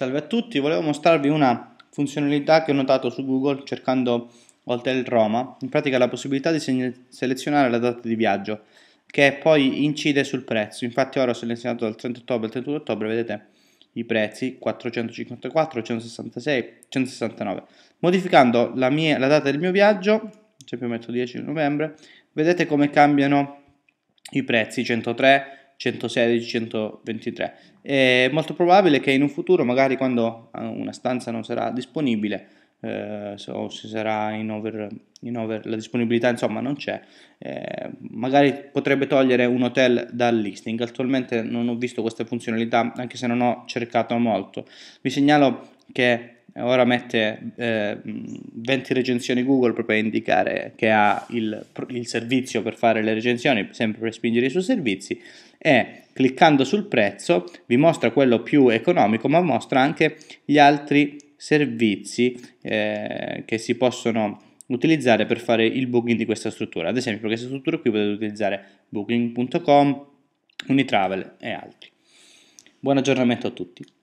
Salve a tutti, volevo mostrarvi una funzionalità che ho notato su Google cercando Hotel Roma, in pratica la possibilità di selezionare la data di viaggio che poi incide sul prezzo, infatti ora ho selezionato dal 30 ottobre al 31 ottobre, vedete i prezzi 454, 166, 169. Modificando la, mia, la data del mio viaggio, se più metto 10 novembre, vedete come cambiano i prezzi 103, 116, 123. È molto probabile che in un futuro, magari quando eh, una stanza non sarà disponibile, eh, o se sarà in over, in over, la disponibilità insomma non c'è, eh, magari potrebbe togliere un hotel dal listing. Attualmente non ho visto questa funzionalità, anche se non ho cercato molto. Vi segnalo che ora mette eh, 20 recensioni Google proprio a indicare che ha il, il servizio per fare le recensioni, sempre per spingere i suoi servizi, e cliccando sul prezzo vi mostra quello più economico, ma mostra anche gli altri servizi eh, che si possono utilizzare per fare il booking di questa struttura. Ad esempio, per questa struttura qui potete utilizzare booking.com, Unitravel e altri. Buon aggiornamento a tutti.